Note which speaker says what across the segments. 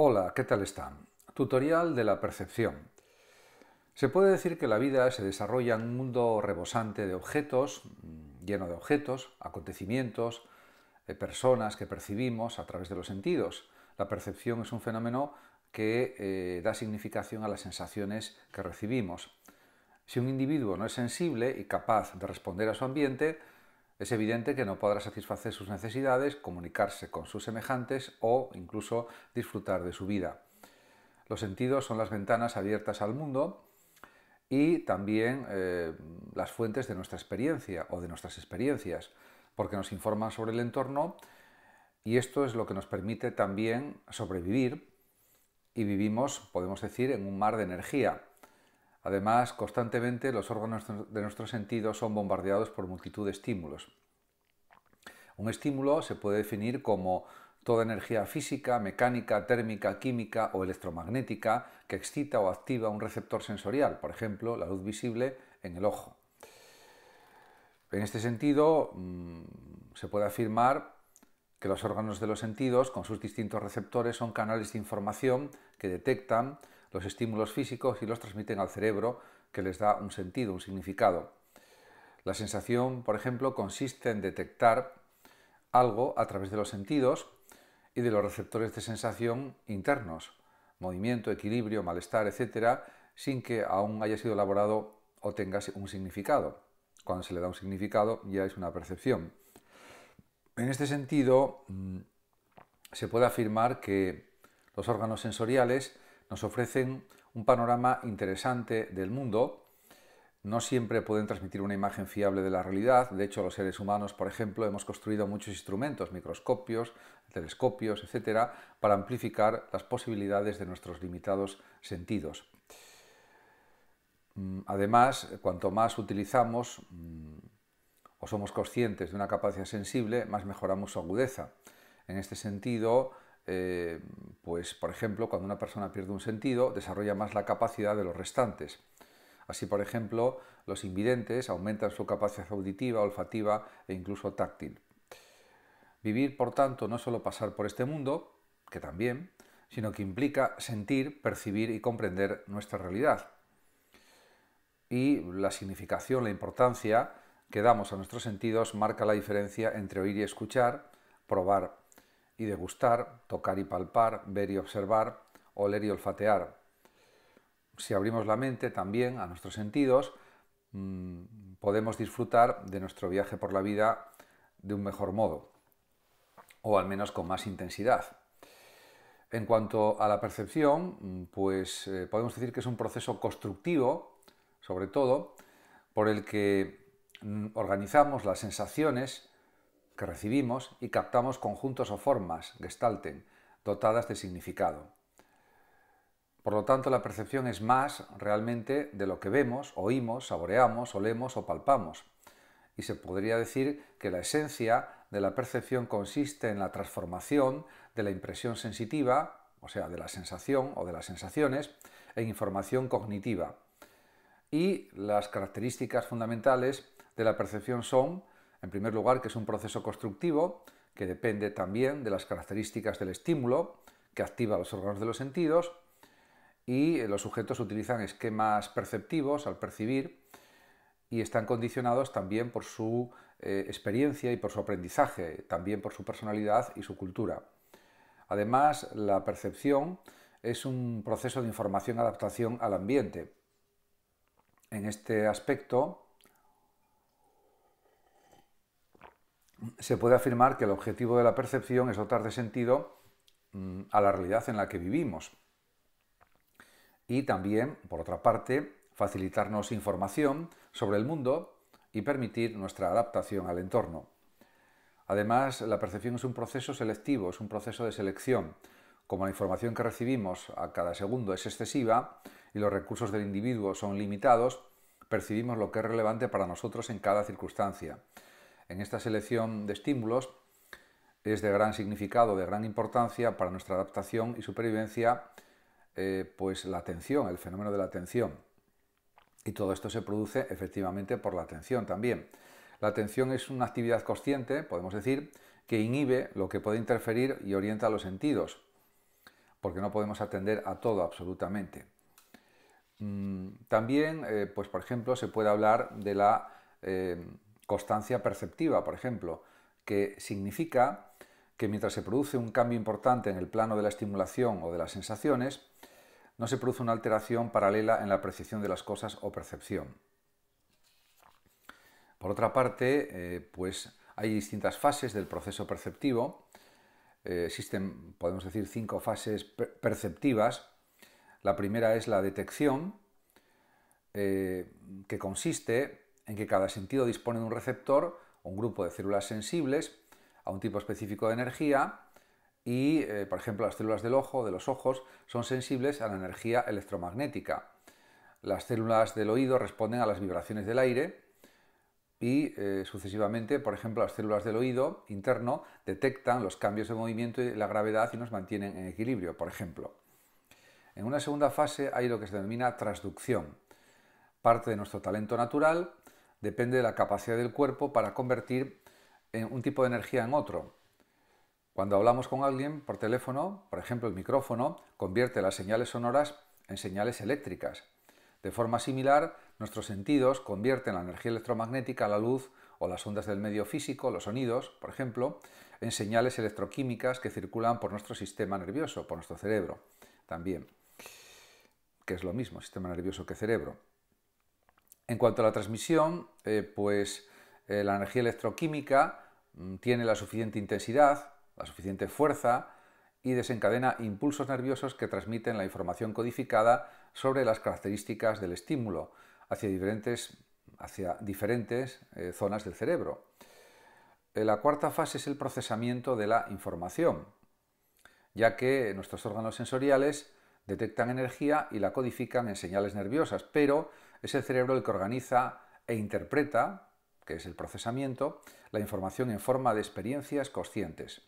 Speaker 1: Hola, ¿qué tal están? Tutorial de la percepción. Se puede decir que la vida se desarrolla en un mundo rebosante de objetos, mm, lleno de objetos, acontecimientos, eh, personas que percibimos a través de los sentidos. La percepción es un fenómeno que eh, da significación a las sensaciones que recibimos. Si un individuo no es sensible y capaz de responder a su ambiente, es evidente que no podrá satisfacer sus necesidades, comunicarse con sus semejantes o incluso disfrutar de su vida. Los sentidos son las ventanas abiertas al mundo y también eh, las fuentes de nuestra experiencia o de nuestras experiencias, porque nos informan sobre el entorno y esto es lo que nos permite también sobrevivir y vivimos, podemos decir, en un mar de energía, Además, constantemente los órganos de nuestros sentidos son bombardeados por multitud de estímulos. Un estímulo se puede definir como toda energía física, mecánica, térmica, química o electromagnética que excita o activa un receptor sensorial, por ejemplo, la luz visible en el ojo. En este sentido, mm, se puede afirmar que los órganos de los sentidos, con sus distintos receptores, son canales de información que detectan los estímulos físicos y los transmiten al cerebro que les da un sentido, un significado. La sensación, por ejemplo, consiste en detectar algo a través de los sentidos y de los receptores de sensación internos, movimiento, equilibrio, malestar, etc., sin que aún haya sido elaborado o tenga un significado. Cuando se le da un significado ya es una percepción. En este sentido, mm, se puede afirmar que los órganos sensoriales nos ofrecen un panorama interesante del mundo. No siempre pueden transmitir una imagen fiable de la realidad. De hecho, los seres humanos, por ejemplo, hemos construido muchos instrumentos, microscopios, telescopios, etcétera, para amplificar las posibilidades de nuestros limitados sentidos. Mm, además, cuanto más utilizamos mm, o somos conscientes de una capacidad sensible, más mejoramos su agudeza. En este sentido, eh, pues por ejemplo, cuando una persona pierde un sentido, desarrolla más la capacidad de los restantes. Así, por ejemplo, los invidentes aumentan su capacidad auditiva, olfativa e incluso táctil. Vivir, por tanto, no solo pasar por este mundo, que también, sino que implica sentir, percibir y comprender nuestra realidad. Y la significación, la importancia que damos a nuestros sentidos marca la diferencia entre oír y escuchar, probar y degustar, tocar y palpar, ver y observar, oler y olfatear. Si abrimos la mente también a nuestros sentidos, mm, podemos disfrutar de nuestro viaje por la vida de un mejor modo, o al menos con más intensidad. En cuanto a la percepción, mm, pues eh, podemos decir que es un proceso constructivo, sobre todo, por el que mm, organizamos las sensaciones que recibimos y captamos conjuntos o formas, gestalten, dotadas de significado. Por lo tanto, la percepción es más realmente de lo que vemos, oímos, saboreamos, olemos o palpamos. Y se podría decir que la esencia de la percepción consiste en la transformación de la impresión sensitiva, o sea, de la sensación o de las sensaciones, en información cognitiva. Y las características fundamentales de la percepción son en primer lugar, que es un proceso constructivo que depende también de las características del estímulo que activa los órganos de los sentidos y eh, los sujetos utilizan esquemas perceptivos al percibir y están condicionados también por su eh, experiencia y por su aprendizaje, también por su personalidad y su cultura. Además, la percepción es un proceso de información-adaptación al ambiente. En este aspecto, se puede afirmar que el objetivo de la percepción es dotar de sentido mm, a la realidad en la que vivimos. Y también, por otra parte, facilitarnos información sobre el mundo y permitir nuestra adaptación al entorno. Además, la percepción es un proceso selectivo, es un proceso de selección. Como la información que recibimos a cada segundo es excesiva y los recursos del individuo son limitados, percibimos lo que es relevante para nosotros en cada circunstancia en esta selección de estímulos es de gran significado, de gran importancia para nuestra adaptación y supervivencia, eh, pues la atención, el fenómeno de la atención. Y todo esto se produce efectivamente por la atención también. La atención es una actividad consciente, podemos decir, que inhibe lo que puede interferir y orienta los sentidos, porque no podemos atender a todo absolutamente. Mm, también, eh, pues por ejemplo, se puede hablar de la eh, Constancia perceptiva, por ejemplo, que significa que mientras se produce un cambio importante en el plano de la estimulación o de las sensaciones, no se produce una alteración paralela en la apreciación de las cosas o percepción. Por otra parte, eh, pues hay distintas fases del proceso perceptivo. Eh, existen, podemos decir, cinco fases perceptivas. La primera es la detección, eh, que consiste en que cada sentido dispone de un receptor o un grupo de células sensibles a un tipo específico de energía y, eh, por ejemplo, las células del ojo, de los ojos, son sensibles a la energía electromagnética. Las células del oído responden a las vibraciones del aire y, eh, sucesivamente, por ejemplo, las células del oído interno detectan los cambios de movimiento y la gravedad y nos mantienen en equilibrio, por ejemplo. En una segunda fase hay lo que se denomina transducción. Parte de nuestro talento natural depende de la capacidad del cuerpo para convertir eh, un tipo de energía en otro. Cuando hablamos con alguien por teléfono, por ejemplo el micrófono, convierte las señales sonoras en señales eléctricas. De forma similar, nuestros sentidos convierten la energía electromagnética, la luz o las ondas del medio físico, los sonidos, por ejemplo, en señales electroquímicas que circulan por nuestro sistema nervioso, por nuestro cerebro también, que es lo mismo, sistema nervioso que cerebro. En cuanto a la transmisión, eh, pues eh, la energía electroquímica mm, tiene la suficiente intensidad, la suficiente fuerza y desencadena impulsos nerviosos que transmiten la información codificada sobre las características del estímulo hacia diferentes, eh, zonas del cerebro. La cuarta fase es el procesamiento de la información, ya que nuestros órganos sensoriales detectan energía y la codifican en señales nerviosas, pero es el cerebro el que organiza e interpreta, que es el procesamiento, la información en forma de experiencias conscientes.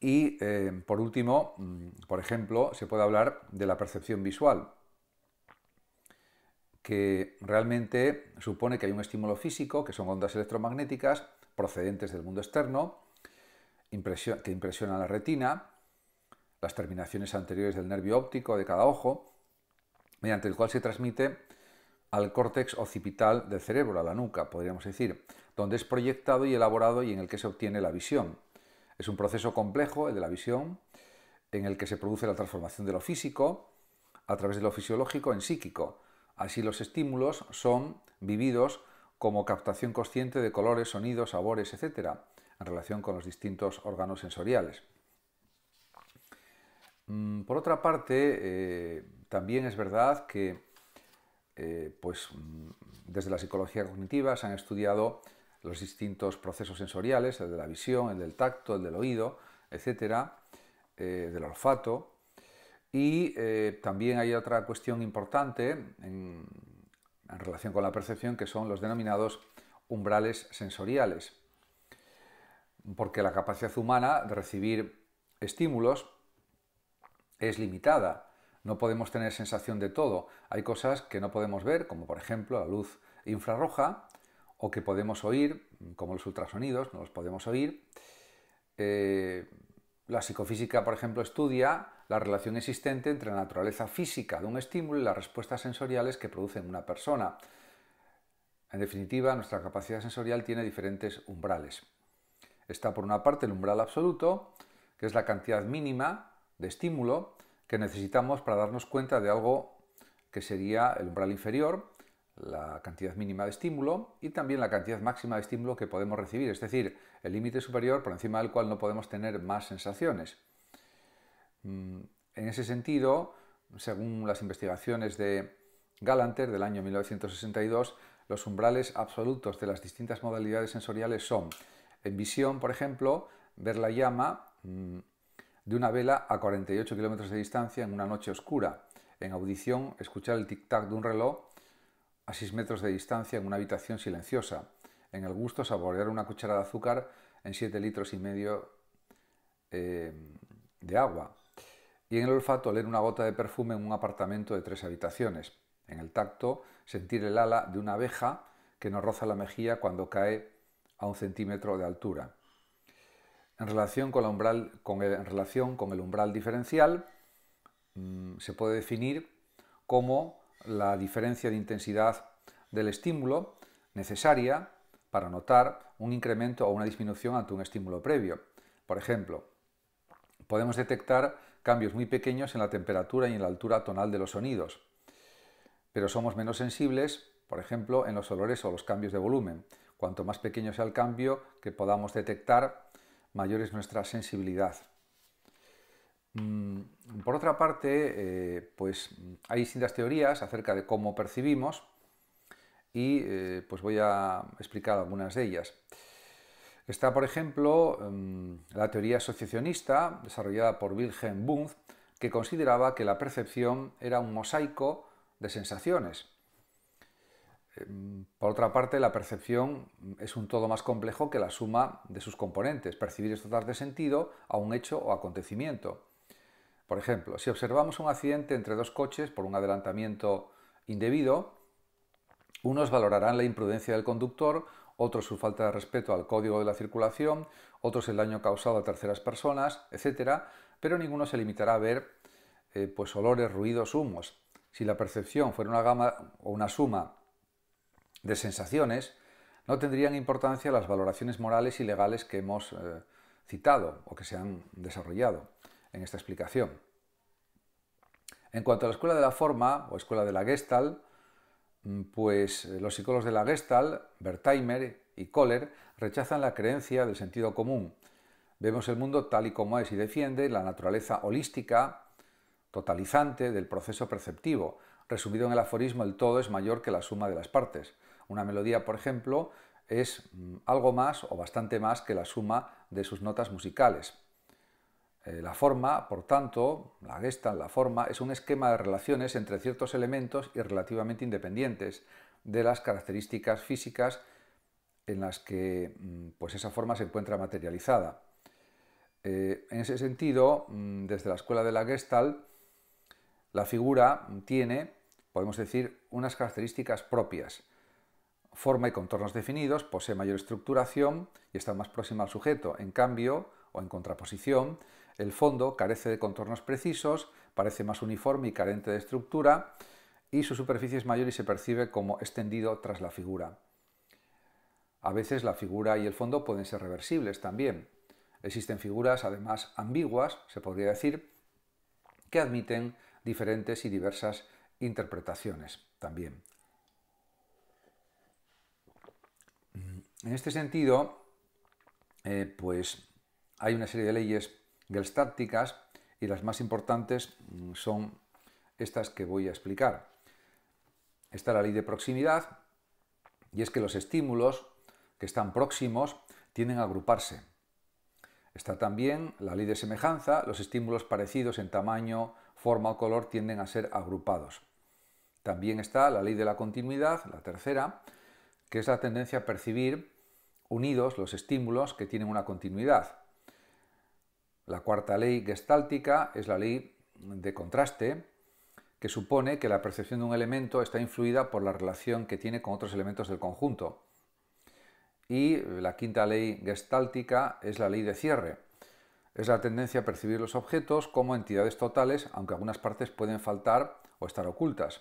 Speaker 1: Y, eh, por último, mm, por ejemplo, se puede hablar de la percepción visual, que realmente supone que hay un estímulo físico, que son ondas electromagnéticas procedentes del mundo externo, que impresionan la retina, las terminaciones anteriores del nervio óptico de cada ojo, mediante el cual se transmite al córtex occipital del cerebro, a la nuca, podríamos decir, donde es proyectado y elaborado y en el que se obtiene la visión. Es un proceso complejo, el de la visión, en el que se produce la transformación de lo físico a través de lo fisiológico en psíquico. Así los estímulos son vividos como captación consciente de colores, sonidos, sabores, etc., en relación con los distintos órganos sensoriales. Mm, por otra parte, eh, también es verdad que eh, pues, mm, desde la psicología cognitiva se han estudiado los distintos procesos sensoriales, el de la visión, el del tacto, el del oído, etcétera, eh, del olfato. Y también hay otra cuestión importante en relación con la percepción que son los denominados umbrales sensoriales. Porque la capacidad humana de recibir estímulos es limitada. No podemos tener sensación de todo. Hay cosas que no podemos ver, como por ejemplo la luz infrarroja, o que podemos oír, como los ultrasonidos, no los podemos oír. Eh, la psicofísica, por ejemplo, estudia la relación existente entre la naturaleza física de un estímulo y las respuestas sensoriales que produce una persona. En definitiva, nuestra capacidad sensorial tiene diferentes umbrales. Está por una parte el umbral absoluto, que es la cantidad mínima de estímulo que necesitamos para darnos cuenta de algo que sería el umbral inferior, la cantidad mínima de estímulo y también la cantidad máxima de estímulo que podemos recibir, es decir, el límite superior por encima del cual no podemos tener más sensaciones. Mm, en ese sentido, según las investigaciones de Galanter del año 1962, los umbrales absolutos de las distintas modalidades sensoriales son, en visión, por ejemplo, ver la llama mm, de una vela a 48 kilómetros de distancia en una noche oscura. En audición, escuchar el tic-tac de un reloj a 6 metros de distancia en una habitación silenciosa. En el gusto, saborear una cuchara de azúcar en 7 litros y medio eh, de agua. Y en el olfato, oler una gota de perfume en un apartamento de tres habitaciones. En el tacto, sentir el ala de una abeja que nos roza la mejilla cuando cae a un centímetro de altura. En relación con, el, umbral diferencial, mm, se puede definir como la diferencia de intensidad del estímulo necesaria para notar un incremento o una disminución ante un estímulo previo. Por ejemplo, podemos detectar cambios muy pequeños en la temperatura y en la altura tonal de los sonidos, pero somos menos sensibles, por ejemplo, en los olores o los cambios de volumen. Cuanto más pequeño sea el cambio que podamos detectar, mayor es nuestra sensibilidad. Mm, por otra parte, eh, pues hay distintas teorías acerca de cómo percibimos y eh, pues voy a explicar algunas de ellas. Está, por ejemplo, em, la teoría asociacionista desarrollada por Wilhelm Wundt, que consideraba que la percepción era un mosaico de sensaciones Mm, por otra parte, la percepción es un todo más complejo que la suma de sus componentes. Percibir es tratar de sentido a un hecho o acontecimiento. Por ejemplo, si observamos un accidente entre dos coches por un adelantamiento indebido, unos valorarán la imprudencia del conductor, otros su falta de respeto al código de la circulación, otros el daño causado a terceras personas, etc. Pero ninguno se limitará a ver eh, pues olores, ruidos, humos. Si la percepción fuera una gama o una suma de sensaciones, no tendrían importancia las valoraciones morales y legales que hemos eh, citado o que se han desarrollado en esta explicación. En cuanto a la escuela de la forma o escuela de la Gestalt, mm, pues eh, los psicólogos de la Gestalt, Bertheimer y Kohler, rechazan la creencia del sentido común. Vemos el mundo tal y como es y defiende la naturaleza holística, totalizante del proceso perceptivo, resumido en el aforismo el todo es mayor que la suma de las partes. Una melodía, por ejemplo, es mm, algo más o bastante más que la suma de sus notas musicales. Eh, la forma, por tanto, la Gestalt, la forma, es un esquema de relaciones entre ciertos elementos y relativamente independientes de las características físicas en las que mm, pues, esa forma se encuentra materializada. Eh, en ese sentido, mm, desde la escuela de la Gestalt, la figura tiene, podemos decir, unas características propias, forma y contornos definidos, posee mayor estructuración y está más próxima al sujeto. En cambio, o en contraposición, el fondo carece de contornos precisos, parece más uniforme y carente de estructura, y su superficie es mayor y se percibe como extendido tras la figura. A veces la figura y el fondo pueden ser reversibles también. Existen figuras, además, ambiguas, se podría decir, que admiten diferentes y diversas interpretaciones también. En este sentido, eh, pues hay una serie de leyes gelstácticas y las más importantes mm, son estas que voy a explicar. Está la ley de proximidad y es que los estímulos que están próximos tienden a agruparse. Está también la ley de semejanza, los estímulos parecidos en tamaño, forma o color tienden a ser agrupados. También está la ley de la continuidad, la tercera, que es la tendencia a percibir unidos los estímulos que tienen una continuidad. La cuarta ley gestáltica es la ley de contraste, que supone que la percepción de un elemento está influida por la relación que tiene con otros elementos del conjunto. Y la quinta ley gestáltica es la ley de cierre. Es la tendencia a percibir los objetos como entidades totales, aunque algunas partes pueden faltar o estar ocultas.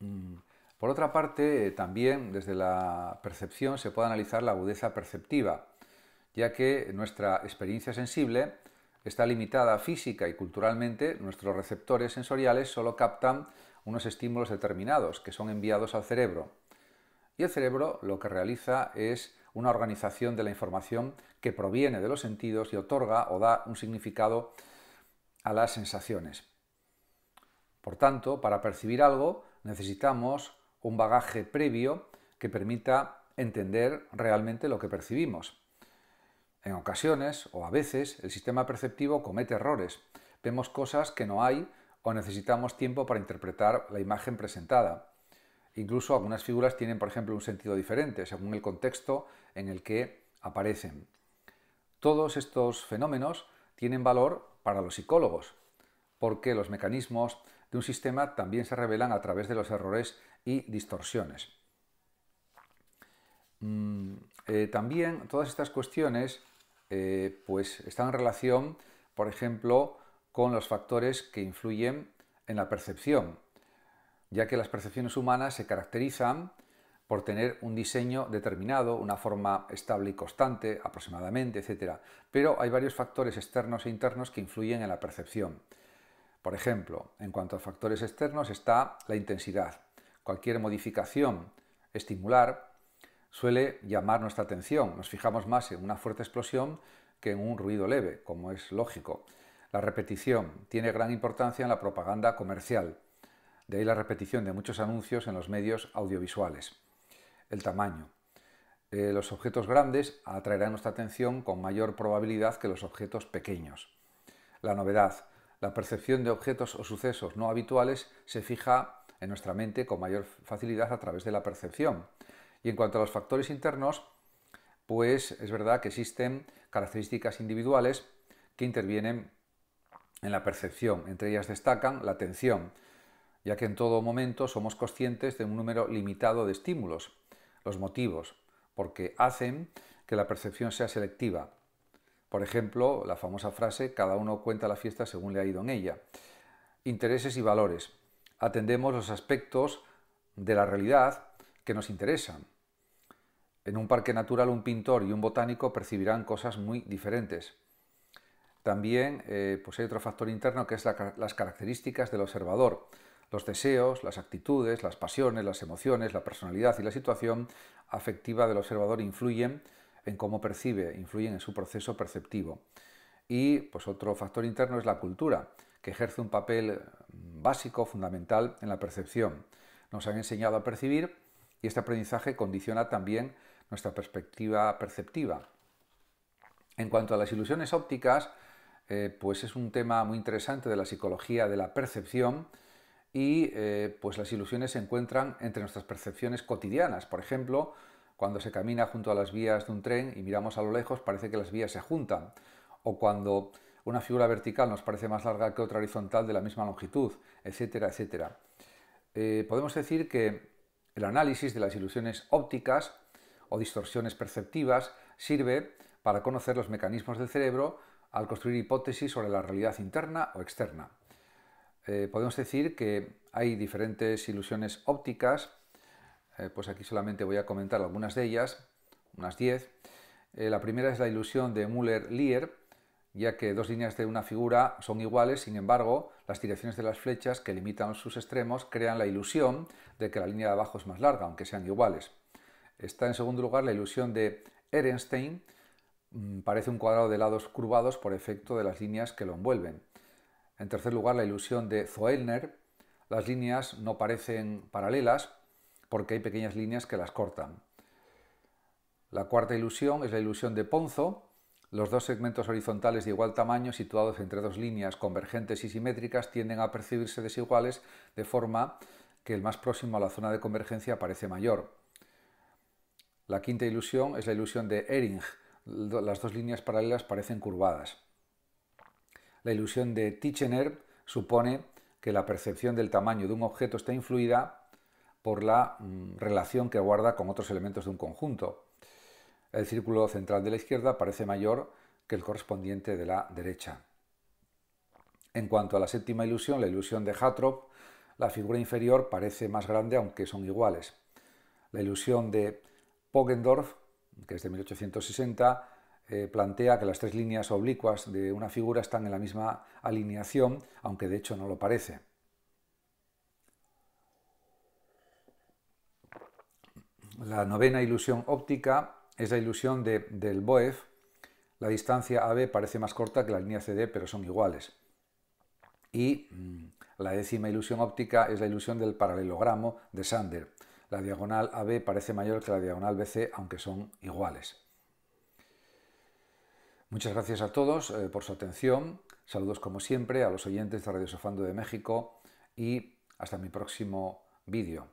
Speaker 1: Mm. Por otra parte, eh, también desde la percepción se puede analizar la agudeza perceptiva, ya que nuestra experiencia sensible está limitada física y culturalmente, nuestros receptores sensoriales solo captan unos estímulos determinados que son enviados al cerebro. Y el cerebro lo que realiza es una organización de la información que proviene de los sentidos y otorga o da un significado a las sensaciones. Por tanto, para percibir algo necesitamos un bagaje previo que permita entender realmente lo que percibimos. En ocasiones, o a veces, el sistema perceptivo comete errores. Vemos cosas que no hay o necesitamos tiempo para interpretar la imagen presentada. Incluso algunas figuras tienen, por ejemplo, un sentido diferente según el contexto en el que aparecen. Todos estos fenómenos tienen valor para los psicólogos, porque los mecanismos de un sistema también se revelan a través de los errores y distorsiones. Mm, eh, también todas estas cuestiones eh, pues están en relación, por ejemplo, con los factores que influyen en la percepción, ya que las percepciones humanas se caracterizan por tener un diseño determinado, una forma estable y constante, aproximadamente, etcétera, Pero hay varios factores externos e internos que influyen en la percepción. Por ejemplo, en cuanto a factores externos está la intensidad. Cualquier modificación estimular suele llamar nuestra atención. Nos fijamos más en una fuerte explosión que en un ruido leve, como es lógico. La repetición tiene gran importancia en la propaganda comercial. De ahí la repetición de muchos anuncios en los medios audiovisuales. El tamaño. Eh, los objetos grandes atraerán nuestra atención con mayor probabilidad que los objetos pequeños. La novedad la percepción de objetos o sucesos no habituales se fija en nuestra mente con mayor facilidad a través de la percepción. Y en cuanto a los factores internos, pues es verdad que existen características individuales que intervienen en la percepción. Entre ellas destacan la atención, ya que en todo momento somos conscientes de un número limitado de estímulos, los motivos, porque hacen que la percepción sea selectiva. Por ejemplo, la famosa frase, cada uno cuenta la fiesta según le ha ido en ella. Intereses y valores. Atendemos los aspectos de la realidad que nos interesan. En un parque natural un pintor y un botánico percibirán cosas muy diferentes. También eh, pues hay otro factor interno que es las características del observador. Los deseos, las actitudes, las pasiones, las emociones, la personalidad y la situación afectiva del observador influyen en cómo percibe, influyen en su proceso perceptivo. Y pues otro factor interno es la cultura, que ejerce un papel mm, básico, fundamental en la percepción. Nos han enseñado a percibir y este aprendizaje condiciona también nuestra perspectiva perceptiva. En cuanto a las ilusiones ópticas, eh, pues es un tema muy interesante de la psicología de la percepción y eh, pues las ilusiones se encuentran entre nuestras percepciones cotidianas. Por ejemplo, cuando se camina junto a las vías de un tren y miramos a lo lejos, parece que las vías se juntan. O cuando una figura vertical nos parece más larga que otra horizontal de la misma longitud, etcétera, etcétera. Eh, podemos decir que el análisis de las ilusiones ópticas o distorsiones perceptivas sirve para conocer los mecanismos del cerebro al construir hipótesis sobre la realidad interna o externa. Eh, podemos decir que hay diferentes ilusiones ópticas eh, pues aquí solamente voy a comentar algunas de ellas, unas 10. Eh, la primera es la ilusión de Müller-Lier, ya que dos líneas de una figura son iguales, sin embargo, las direcciones de las flechas que limitan sus extremos crean la ilusión de que la línea de abajo es más larga, aunque sean iguales. Está en segundo lugar la ilusión de Ehrenstein, mm, parece un cuadrado de lados curvados por efecto de las líneas que lo envuelven. En tercer lugar, la ilusión de Zoellner, las líneas no parecen paralelas, porque hay pequeñas líneas que las cortan. La cuarta ilusión es la ilusión de Ponzo, los dos segmentos horizontales de igual tamaño situados entre dos líneas convergentes y simétricas tienden a percibirse desiguales de forma que el más próximo a la zona de convergencia parece mayor. La quinta ilusión es la ilusión de Ehring. Las dos líneas paralelas parecen curvadas. La ilusión de Titchener supone que la percepción del tamaño de un objeto está influida por la mm, relación que guarda con otros elementos de un conjunto. El círculo central de la izquierda parece mayor que el correspondiente de la derecha. En cuanto a la séptima ilusión, la ilusión de Hatrop, la figura inferior parece más grande aunque son iguales. La ilusión de Poggendorf, que es de 1860, eh, plantea que las tres líneas oblicuas de una figura están en la misma alineación, aunque de hecho no lo parece. La novena ilusión óptica es la ilusión del BOEF. La distancia AB parece más corta que la línea CD, pero son iguales. Y mm, la décima ilusión óptica es la ilusión del paralelogramo de Sander. La diagonal AB parece mayor que la diagonal BC, aunque son iguales. Muchas gracias a todos eh, por su atención. Saludos como siempre a los oyentes de Radio Sofando de México y hasta mi próximo vídeo.